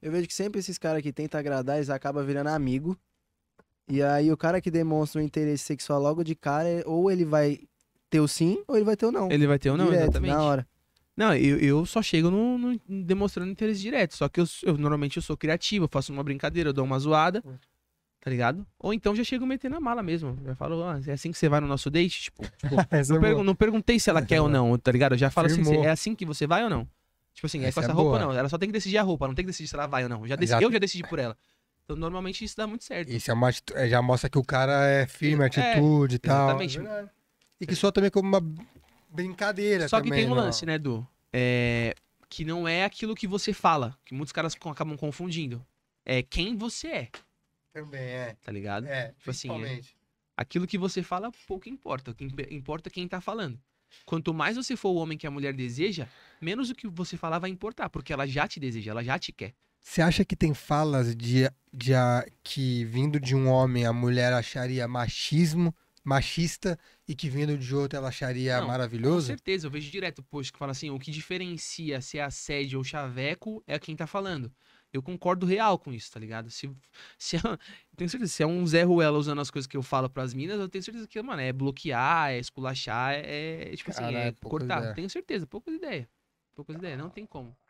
Eu vejo que sempre esses caras que tentam agradar, eles acabam virando amigo. E aí o cara que demonstra um interesse sexual logo de cara, é, ou ele vai ter o sim, ou ele vai ter o não. Ele vai ter o não, direto, exatamente. Na hora. Não, eu, eu só chego no, no, demonstrando interesse direto. Só que eu, eu, normalmente eu sou criativo, eu faço uma brincadeira, eu dou uma zoada. Hum. Tá ligado? Ou então já chego metendo a mala mesmo. Já falo, ah, é assim que você vai no nosso date? Tipo, tipo é, não, pergun não, perguntei se ela é, quer ou não, tá ligado? Eu já falo assim, Firmou. assim, é assim que você vai ou não? Tipo assim, essa, é com essa é roupa boa. não. Ela só tem que decidir a roupa, não tem que decidir se ela vai ou não. Já decidi, Eu já decidi por ela. Então, normalmente isso dá muito certo. Isso é uma é, já mostra que o cara é firme, é, atitude e tal. Exatamente. É e que soa também como uma brincadeira. Só também, que tem um não. Né? lance, né, Edu? É, que não é aquilo que você fala, que muitos caras acabam confundindo. É quem você é. Também é. Tá ligado? É, tipo assim, é, aquilo que você fala pouco importa, o que importa é quem tá falando. Quanto mais você for o homem que a mulher deseja, menos o que você falar vai importar, porque ela já te deseja, ela já te quer. Você acha que tem falas de, de a, que vindo de um homem a mulher acharia machismo, machista, e que vindo de outro ela acharia Não, maravilhoso? Com certeza, eu vejo direto post que fala assim: o que diferencia se é assédio ou chaveco é quem tá falando. Eu concordo real com isso, tá ligado? Se, se é, tenho certeza, se é um Zé Ruela usando as coisas que eu falo pras minas, eu tenho certeza que, mano, é bloquear, é esculachar, é, é tipo assim, Cara, assim, é, é cortar. Ideia. Tenho certeza, poucas ideias. Poucas ah. ideias, não tem como.